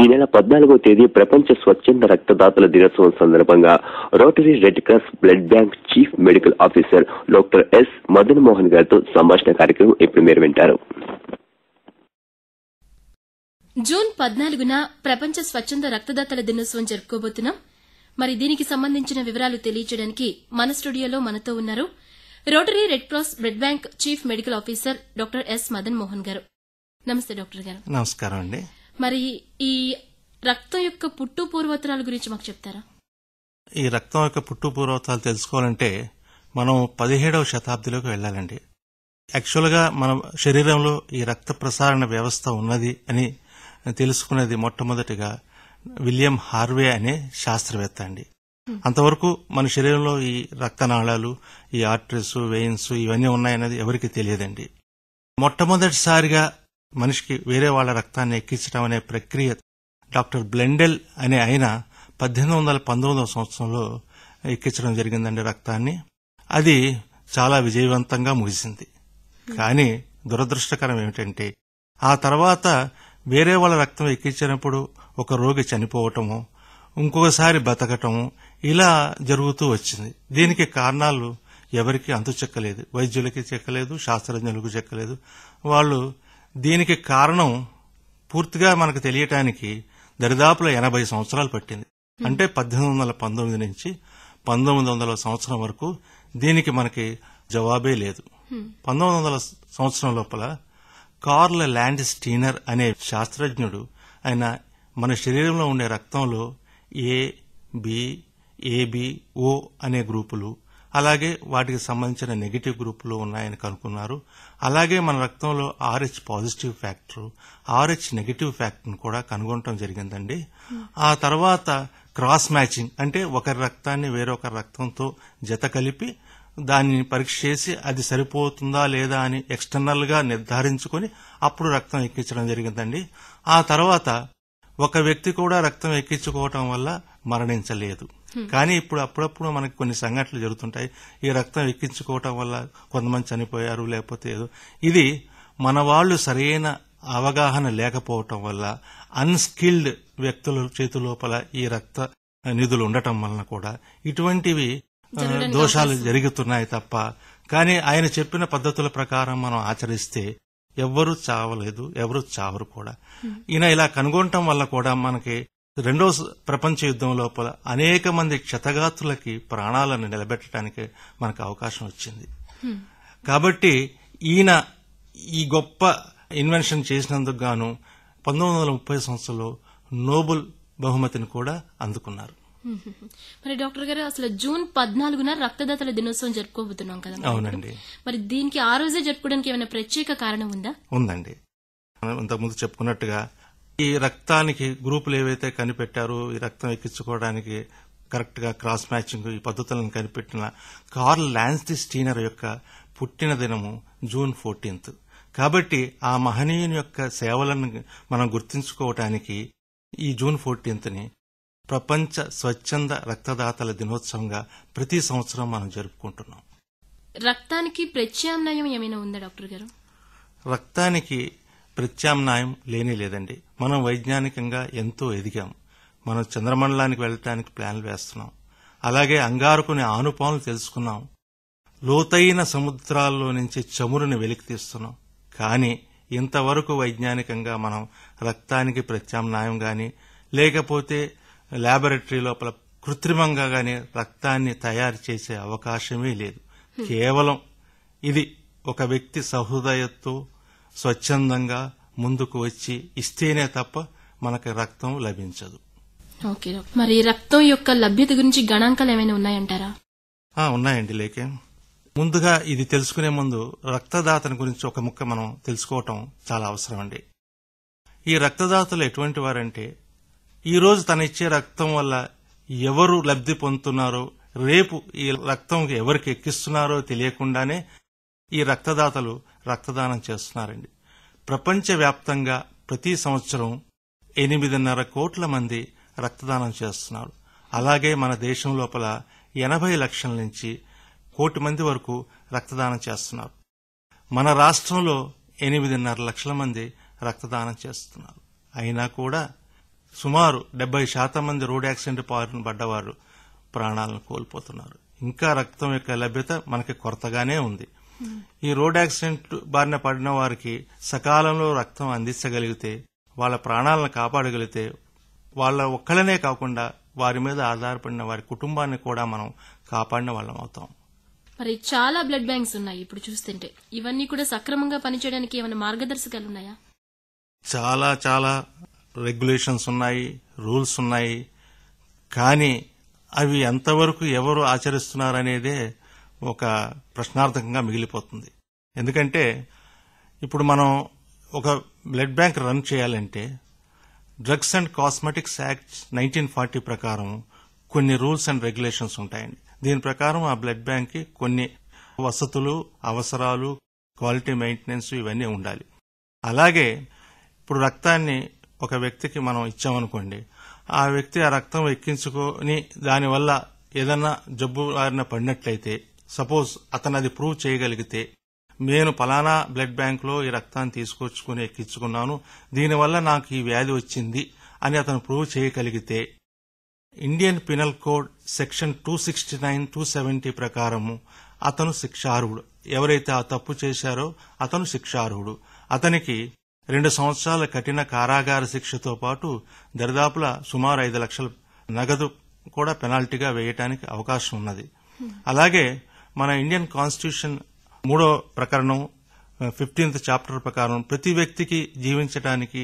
ఈ నెల పద్నాలుగో తేదీ ప్రపంచ స్వచ్ఛంద రక్తదాతల దినోత్సవం సందర్భంగా Rotary Red Cross blood bank chief medical officer doctor S Madan Mohan గారితో సంభాషణ కార్యక్రమం ఇప్పుడు మీరు వింటారు జూన్ పద్నాలుగున ప్రపంచ స్వచ్ఛంద రక్తదాతల దినోత్సవం జరుపుకోబోతున్నాం మరి దీనికి సంబంధించిన వివరాలు తెలియజేయడానికి మన స్టూడియోలో మనతో ఉన్నారు Rotary Red Cross blood bank chief medical officer doctor S Madan Mohan గారు నమస్తే డాక్టర్ గారు నమస్కారం అండి మరి ఈ రక్తం యొక్క పుట్టు పూర్వోత్తరాల గురించి మాకు చెప్తారా ఈ రక్తం యొక్క పుట్టు పూర్వోత్తరాలు తెలుసుకోవాలంటే మనం పదిహేడవ శతాబ్దిలోకి వెళ్ళాలండి యాక్చువల్గా మన శరీరంలో ఈ రక్త ప్రసారణ వ్యవస్థ ఉన్నది అని తెలుసుకునేది మొట్టమొదటిగా విలియం హార్వే అనే శాస్త్రవేత్త అండి అంతవరకు మన శరీరంలో ఈ రక్తనాళాలు ఈ ఆర్టరీస్ వెయిన్స్ ఇవన్నీ ఉన్నాయన్నది ఎవరికి తెలియదండి మొట్టమొదటిసారిగా మనిషికి వేరే వాళ్ళ రక్తాన్ని ఎక్కించడం అనే ప్రక్రియ డాక్టర్ బ్లెండెల్ అనే ఆయన పద్దెనిమిది వందల పంతొమ్మిదవ సంవత్సరంలో ఎక్కించడం జరిగిందండి రక్తాన్ని అది చాలా విజయవంతంగా ముగిసింది కానీ దురదృష్టకరం ఏమిటంటే ఆ తర్వాత వేరే వాళ్ళ రక్తం ఎక్కించినప్పుడు ఒక రోగి చనిపోవటము ఇంకొకసారి బతకటము ఇలా జరుగుతూ వచ్చింది దీనికి కారణాలు ఎవరికి అంతు చెక్కలేదు వైద్యులకి చెక్కలేదు శాస్త్రజ్ఞులకు చెక్కలేదు వాళ్ళు దీనికి కారణం పూర్తిగా మనకు తెలియటానికి దరిదాపులో ఎనభై సంవత్సరాలు పట్టింది అంటే పద్దెనిమిది వందల పంతొమ్మిది నుంచి పంతొమ్మిది వందల సంవత్సరం వరకు దీనికి మనకి జవాబే లేదు పంతొమ్మిది వందల సంవత్సరం లోపల కార్ల్ ల్యాండ్ స్టీనర్ అనే శాస్త్రజ్ఞుడు ఆయన మన శరీరంలో ఉండే రక్తంలో ఏ బి ఏబిఓ అనే గ్రూపులు అలాగే వాటికి సంబంధించిన నెగిటివ్ గ్రూపులు ఉన్నాయని కనుక్కున్నారు అలాగే మన రక్తంలో Rh positive factor Rh negative factor కూడా కనుగొనటం జరిగిందండి ఆ తర్వాత క్రాస్ మ్యాచింగ్ అంటే ఒకరి రక్తాన్ని వేరొకరి రక్తంతో జత కలిపి దానిని పరీక్ష చేసి అది సరిపోతుందా లేదా అని ఎక్స్టర్నల్గా నిర్ధారించుకొని అప్పుడు రక్తం ఎక్కించడం జరిగిందండి ఆ తర్వాత ఒక వ్యక్తి కూడా రక్తం ఎక్కించుకోవటం వల్ల మరణించలేదు Hmm. కానీ ఇప్పుడు అప్పుడప్పుడు మనకి కొన్ని సంఘటనలు జరుగుతుంటాయి ఈ రక్తం ఎక్కించుకోవటం వల్ల కొంతమంది చనిపోయారు లేకపోతే ఏదో ఇది మన వాళ్ళు సరైన అవగాహన లేకపోవటం వల్ల అన్స్కిల్డ్ వ్యక్తుల చేతి లోపల ఈ రక్త నిధులు ఉండటం వలన కూడా ఇటువంటివి దోషాలు జరుగుతున్నాయి తప్ప కానీ ఆయన చెప్పిన పద్ధతుల ప్రకారం మనం ఆచరిస్తే ఎవ్వరూ చావలేదు ఎవరు చావరు కూడా hmm. ఈయన ఇలా కనుగొనటం వల్ల కూడా మనకి రెండో ప్రపంచ యుద్ధం లోపల అనేక మంది క్షతగాత్రులకి ప్రాణాలను నిలబెట్టడానికి మనకు అవకాశం వచ్చింది కాబట్టి ఈయన ఈ గొప్ప ఇన్వెన్షన్ చేసినందుకు గాను పంతొమ్మిది వందల ముప్పై సంవత్సరంలో నోబెల్ బహుమతిని కూడా అందుకున్నారు మరి డాక్టర్ గారు అసలు జూన్ పద్నాలుగున రక్తదాతల దినోత్సవం జరుపుకోబోతున్నాం కదా అవునండి మరి దీనికి ఆ రోజే జరుపుకోవడానికి ఏమైనా ప్రత్యేక కారణం ఉందా ఉందండి ఇంతకుముందు చెప్పుకున్నట్టుగా ఈ రక్తానికి గ్రూపులు ఏవైతే కనిపెట్టారో ఈ రక్తం ఎక్కించుకోవడానికి కరెక్ట్ గా క్రాస్ మ్యాచింగ్ ఈ పద్ధతులను కనిపెట్టిన కార్ల్ లాన్స్ది స్టీనర్ యొక్క పుట్టిన దినము జూన్ ఫోర్టీన్త్ కాబట్టి ఆ మహనీయుని యొక్క సేవలను మనం గుర్తించుకోవటానికి ఈ జూన్ ఫోర్టీన్త్ని ప్రపంచ స్వచ్ఛంద రక్తదాతల దినోత్సవంగా ప్రతి సంవత్సరం మనం జరుపుకుంటున్నాం రక్తానికి ప్రత్యామ్నాయం ఏమైనా ఉందా డాక్టర్ గారు రక్తానికి ప్రత్యామ్నాయం లేనే లేదండి మనం వైజ్ఞానికంగా ఎంతో ఎదిగాం మనం చంద్రమండలానికి వెళ్ళటానికి ప్లాన్లు వేస్తున్నాం అలాగే అంగారకుని ఆనుపాములు తెలుసుకున్నాం లోతైన సముద్రాల్లో నుంచి చమురుని వెలికి తీస్తున్నాం కానీ ఇంతవరకు వైజ్ఞానికంగా మనం రక్తానికి ప్రత్యామ్నాయం కానీ లేకపోతే ల్యాబొరేటరీ లోపల కృత్రిమంగా కానీ రక్తాన్ని తయారు చేసే అవకాశమే లేదు కేవలం ఇది ఒక వ్యక్తి సహృదయతో స్వచ్ఛందంగా ముందుకు వచ్చి ఇస్తేనే తప్ప మనకు రక్తం లభించదు ఓకే మరి రక్తం యొక్క లభ్యత గురించి గణాంకాలు ఏమైనా ఉన్నాయంటారా ఉన్నాయండి లేకే ముందుగా ఇది తెలుసుకునే ముందు రక్తదాతని గురించి ఒక ముక్క మనం తెలుసుకోవటం చాలా అవసరం అండి ఈ రక్తదాతలు ఎటువంటి వారంటే ఈరోజు తను ఇచ్చే రక్తం వల్ల ఎవరు లబ్ధి పొందుతున్నారో రేపు ఈ రక్తం ఎవరికి ఎక్కిస్తున్నారో తెలియకుండానే ఈ రక్తదాతలు రక్తదానం చేస్తున్నారండి ప్రపంచవ్యాప్తంగా ప్రతి సంవత్సరం ఎనిమిదిన్నర కోట్ల మంది రక్తదానం చేస్తున్నారు అలాగే మన దేశం లోపల ఎనభై లక్షల నుంచి కోటి మంది వరకు రక్తదానం చేస్తున్నారు మన రాష్ట్రంలో ఎనిమిదిన్నర లక్షల మంది రక్తదానం చేస్తున్నారు అయినా కూడా సుమారు డెబ్బై శాతం మంది రోడ్ యాక్సిడెంట్ పాలన పడ్డవారు ప్రాణాలను కోల్పోతున్నారు ఇంకా రక్తం యొక్క లభ్యత మనకి కొరతగానే ఉంది ఈ రోడ్ యాక్సిడెంట్ బారిన పడిన వారికి సకాలంలో రక్తం అందించగలిగితే వాళ్ళ ప్రాణాలను కాపాడగలిగితే వాళ్ళ ఒక్కళ్ళనే కాకుండా వారి మీద ఆధారపడిన వారి కుటుంబాన్ని కూడా మనం కాపాడిన వాళ్ళం అవుతాం మరి చాలా బ్లడ్ బ్యాంక్స్ ఉన్నాయి ఇప్పుడు చూస్తుంటే ఇవన్నీ కూడా సక్రమంగా పనిచేయడానికి ఏమైనా మార్గదర్శకాలు ఉన్నాయా చాలా చాలా రెగ్యులేషన్స్ ఉన్నాయి రూల్స్ ఉన్నాయి కానీ అవి ఎంతవరకు ఎవరు ఆచరిస్తున్నారనేదే ఒక ప్రశ్నార్థకంగా మిగిలిపోతుంది ఎందుకంటే ఇప్పుడు మనం ఒక బ్లడ్ బ్యాంక్ రన్ చేయాలంటే drugs and cosmetics act nineteen forty ప్రకారం కొన్ని రూల్స్ అండ్ రెగ్యులేషన్స్ ఉంటాయండి దీని ప్రకారం ఆ బ్లడ్ బ్యాంక్కి కొన్ని వసతులు అవసరాలు క్వాలిటీ మెయింటెనెన్స్ ఇవన్నీ ఉండాలి అలాగే ఇప్పుడు రక్తాన్ని ఒక వ్యక్తికి మనం ఇచ్చామనుకోండి ఆ వ్యక్తి ఆ రక్తం ఎక్కించుకొని దానివల్ల ఏదన్నా జబ్బు వారిన పడినట్లయితే సపోజ్ అతను అది ప్రూవ్ చేయగలిగితే నేను పలానా బ్లడ్ బ్యాంక్లో ఈ రక్తాన్ని తీసుకొచ్చుకుని ఎక్కించుకున్నాను దీనివల్ల నాకు ఈ వ్యాధి వచ్చింది అని అతను ప్రూవ్ చేయగలిగితే Indian penal code section two sixty nine two seventy ప్రకారము అతను శిక్షార్హుడు ఎవరైతే ఆ తప్పు చేశారో అతను శిక్షార్హుడు అతనికి రెండు సంవత్సరాల కఠిన కారాగార శిక్షతో పాటు దరిదాపుల సుమారు ఐదు లక్షల నగదు కూడా పెనాల్టీగా వేయటానికి అవకాశం ఉన్నది అలాగే మన ఇండియన్ కాన్స్టిట్యూషన్ మూడో ప్రకరణం ఫిఫ్టీన్త్ చాప్టర్ ప్రకారం ప్రతి వ్యక్తికి జీవించడానికి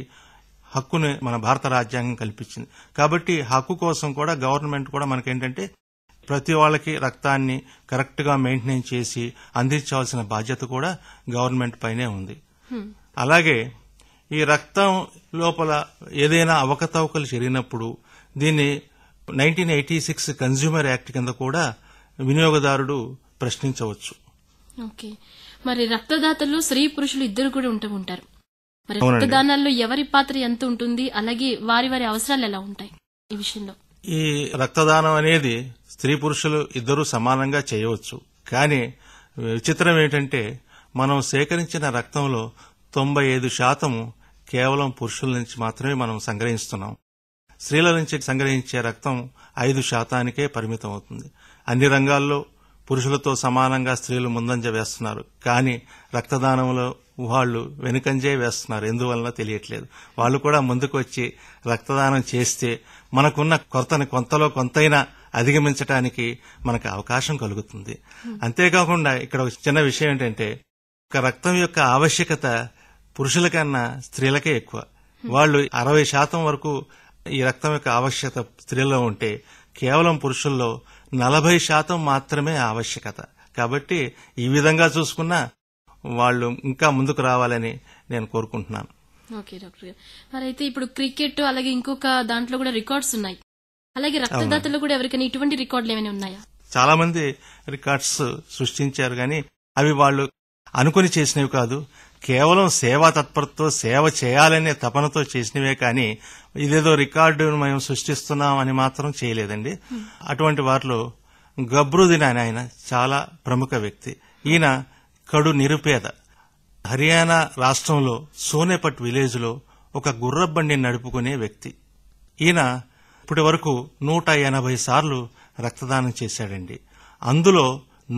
హక్కుని మన భారత రాజ్యాంగం కల్పించింది కాబట్టి హక్కు కోసం కూడా గవర్నమెంట్ కూడా మనకేంటంటే ప్రతి వాళ్ళకి రక్తాన్ని కరెక్ట్గా మెయింటైన్ చేసి అందించాల్సిన బాధ్యత కూడా గవర్నమెంట్ పైనే ఉంది అలాగే ఈ రక్తం లోపల ఏదైనా అవకతవకలు జరిగినప్పుడు దీన్ని nineteen eighty six consumer act కింద కూడా వినియోగదారుడు ప్రశ్నించవచ్చు ఓకే మరి రక్తదాతలు స్త్రీ పురుషులు ఇద్దరు కూడా ఉంటూ ఉంటారు మరి రక్తదానాల్లో ఎవరి పాత్ర ఎంత ఉంటుంది అలాగే వారి వారి అవసరాలు ఎలా ఉంటాయి ఈ విషయంలో ఈ రక్తదానం అనేది స్త్రీ పురుషులు ఇద్దరూ సమానంగా చేయవచ్చు కానీ విచిత్రం ఏంటంటే మనం సేకరించిన రక్తంలో తొంభై ఐదు శాతము కేవలం పురుషుల నుంచి మాత్రమే మనం సంగ్రహిస్తున్నాం స్త్రీల నుంచి సంగ్రహించే రక్తం ఐదు శాతానికే పరిమితం అవుతుంది అన్ని రంగాల్లో పురుషులతో సమానంగా స్త్రీలు ముందంజ వేస్తున్నారు కానీ రక్తదానంలో వాళ్ళు వెనుకంజే వేస్తున్నారు ఎందువలన తెలియట్లేదు వాళ్ళు కూడా ముందుకు వచ్చి రక్తదానం చేస్తే మనకున్న కొరతని కొంతలో కొంతైనా అధిగమించడానికి మనకు అవకాశం కలుగుతుంది అంతేకాకుండా ఇక్కడ ఒక చిన్న విషయం ఏంటంటే ఒక రక్తం యొక్క ఆవశ్యకత పురుషుల కన్నా స్త్రీలకే ఎక్కువ వాళ్ళు అరవై శాతం వరకు ఈ రక్తం యొక్క ఆవశ్యకత స్త్రీల్లో ఉంటే కేవలం పురుషుల్లో నలభై శాతం మాత్రమే ఆవశ్యకత కాబట్టి ఈ విధంగా చూసుకున్న వాళ్ళు ఇంకా ముందుకు రావాలని నేను కోరుకుంటున్నాను ఓకే డాక్టర్ మరి అయితే ఇప్పుడు క్రికెట్ అలాగే ఇంకొక దాంట్లో కూడా రికార్డ్స్ ఉన్నాయి అలాగే రక్తదాతలు కూడా ఎవరికైనా ఇటువంటి రికార్డులు ఏమైనా ఉన్నాయా చాలా మంది రికార్డ్స్ సృష్టించారు కానీ అవి వాళ్ళు అనుకుని చేసినవి కాదు కేవలం సేవా తత్పరతో సేవ చేయాలనే తపనతో చేసినవే కానీ ఇదేదో రికార్డును మేము సృష్టిస్తున్నాం అని మాత్రం చేయలేదండి అటువంటి వారిలో గబ్రుదిన్ అని ఆయన చాలా ప్రముఖ వ్యక్తి ఈయన కడు నిరుపేద హర్యానా రాష్ట్రంలో సోనేపట్ విలేజ్లో ఒక గుర్రబండిని నడుపుకునే వ్యక్తి ఈయన ఇప్పటి వరకు నూట ఎనభై సార్లు రక్తదానం చేశాడండి అందులో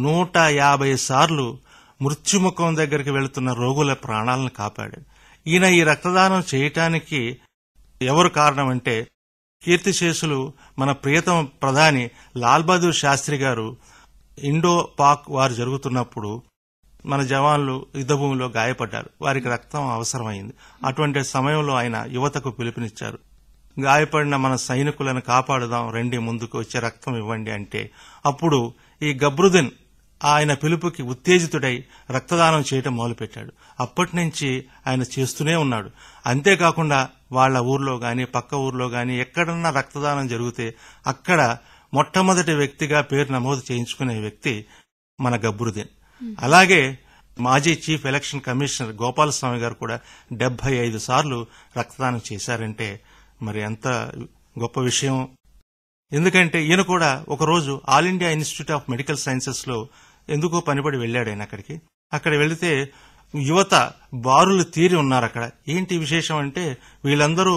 నూట యాభై సార్లు మృత్యుముఖం దగ్గరికి వెళుతున్న రోగుల ప్రాణాలను కాపాడాడు ఈయన ఈ రక్తదానం చేయటానికి ఎవరు కారణమంటే కీర్తిశేషులు మన ప్రియతమ ప్రధాని లాల్ బహదూర్ శాస్త్రి గారు ఇండో పాక్ వారు జరుగుతున్నప్పుడు మన జవాన్లు యుద్ధభూమిలో గాయపడ్డారు వారికి రక్తం అవసరమైంది అటువంటి సమయంలో ఆయన యువతకు పిలుపునిచ్చారు గాయపడిన మన సైనికులను కాపాడుదాం రండి ముందుకు వచ్చే రక్తం ఇవ్వండి అంటే అప్పుడు ఈ గబ్రుదిన్ ఆయన పిలుపుకి ఉత్తేజితుడై రక్తదానం చేయటం మొదలుపెట్టాడు అప్పటి నుంచి ఆయన చేస్తూనే ఉన్నాడు అంతేకాకుండా వాళ్ళ ఊర్లో కానీ పక్క ఊర్లో కానీ ఎక్కడన్నా రక్తదానం జరిగితే అక్కడ మొట్టమొదటి వ్యక్తిగా పేరు నమోదు చేయించుకునే వ్యక్తి మన గబ్బురుదీన్ hmm. అలాగే మాజీ చీఫ్ ఎలక్షన్ కమిషనర్ గోపాలస్వామి గారు కూడా డెబ్బై ఐదు సార్లు రక్తదానం చేశారంటే మరి ఎంత గొప్ప విషయం ఎందుకంటే ఈయన కూడా ఒకరోజు All India Institute of Medical సైన్సెస్లో ఎందుకో పనిపడి వెళ్లాడు ఆయన అక్కడికి అక్కడ వెళితే యువత బారులు తీరి ఉన్నారు అక్కడ ఏంటి విశేషం అంటే వీళ్ళందరూ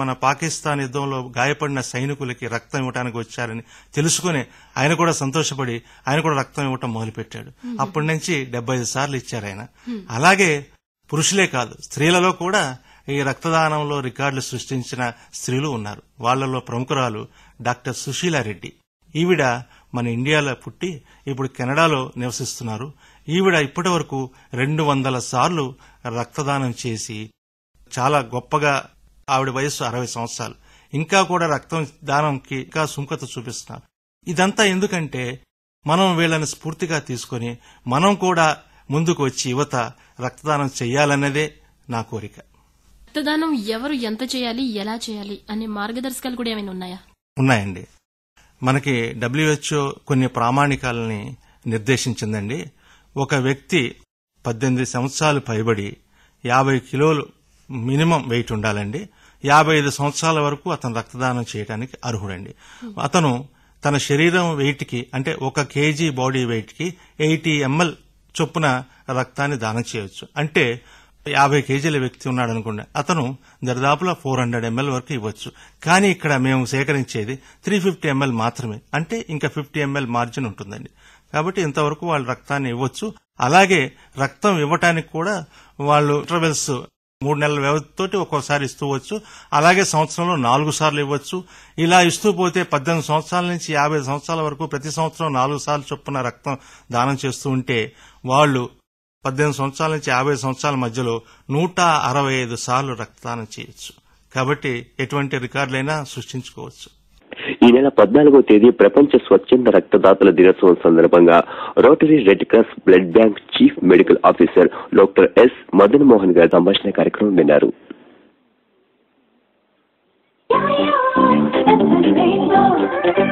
మన పాకిస్తాన్ యుద్ధంలో గాయపడిన సైనికులకి రక్తం ఇవ్వడానికి వచ్చారని తెలుసుకుని ఆయన కూడా సంతోషపడి ఆయన కూడా రక్తం ఇవ్వటం మొదలుపెట్టాడు అప్పటి నుంచి డెబ్బై ఐదు సార్లు ఇచ్చారు ఆయన అలాగే పురుషులే కాదు స్త్రీలలో కూడా ఈ రక్తదానంలో రికార్డులు సృష్టించిన స్త్రీలు ఉన్నారు వాళ్లలో ప్రముఖురాలు డాక్టర్ సుశీలారెడ్డి ఈవిడ మన ఇండియాలో పుట్టి ఇప్పుడు కెనడాలో నివసిస్తున్నారు ఈవిడ ఇప్పటి వరకు రెండు వందల సార్లు రక్తదానం చేసి చాలా గొప్పగా ఆవిడ వయస్సు అరవై సంవత్సరాలు ఇంకా కూడా రక్తం దానంకి ఇంకా సుంకత చూపిస్తున్నారు ఇదంతా ఎందుకంటే మనం వీళ్ళని స్ఫూర్తిగా తీసుకొని మనం కూడా ముందుకు వచ్చి యువత రక్తదానం చేయాలన్నదే నా కోరిక రక్తదానం ఎవరు ఎంత చేయాలి ఎలా చేయాలి అనే మార్గదర్శకాలు కూడా ఏమైనా ఉన్నాయా ఉన్నాయండి మనకి డబ్ల్యూహెచ్ఓ కొన్ని ప్రామాణికాలని నిర్దేశించిందండి ఒక వ్యక్తి పద్దెనిమిది సంవత్సరాలు పైబడి యాభై కిలోలు మినిమం వెయిట్ ఉండాలండి యాభై ఐదు సంవత్సరాల వరకు అతను రక్తదానం చేయడానికి అర్హుడండి అతను తన శరీరం వెయిట్కి అంటే ఒక కేజీ బాడీ వెయిట్కి ఎయిటీ ఎంఎల్ చొప్పున రక్తాన్ని దానం చేయవచ్చు అంటే యాభై కేజీల వ్యక్తి ఉన్నాడు అనుకోండి అతను దరిదాపులో ఫోర్ హండ్రెడ్ ఎంఎల్ వరకు ఇవ్వచ్చు కానీ ఇక్కడ మేము సేకరించేది త్రీ ఫిఫ్టీ ఎంఎల్ మాత్రమే అంటే ఇంకా ఫిఫ్టీ ఎంఎల్ మార్జిన్ ఉంటుందండి కాబట్టి ఇంతవరకు వాళ్ళు రక్తాన్ని ఇవ్వచ్చు అలాగే రక్తం ఇవ్వటానికి కూడా వాళ్ళు ఇంటర్వెల్స్ మూడు నెలల వ్యవధితోటి ఒక్కోసారి వచ్చు అలాగే సంవత్సరంలో నాలుగు సార్లు ఇవ్వచ్చు ఇలా ఇస్తూ పోతే పద్దెనిమిది సంవత్సరాల నుంచి యాభై సంవత్సరాల వరకు ప్రతి సంవత్సరం నాలుగు సార్లు చొప్పున రక్తం దానం చేస్తూ ఉంటే వాళ్ళు పద్దెనిమిది సంవత్సరాల నుంచి యాభై సంవత్సరాల మధ్యలో నూట అరవై ఐదు సార్లు రక్తదానం చేయొచ్చు కాబట్టి ఎటువంటి రికార్డులైనా సృష్టించుకోవచ్చు ఈ నెల పద్నాలుగో తేదీ ప్రపంచ స్వచ్ఛంద రక్తదాతల దినోత్సవం సందర్భంగా Rotary Red Cross blood bank chief medical officer doctor S Madan Mohan గారి సంభాషణ కార్యక్రమం విన్నారు Thank you.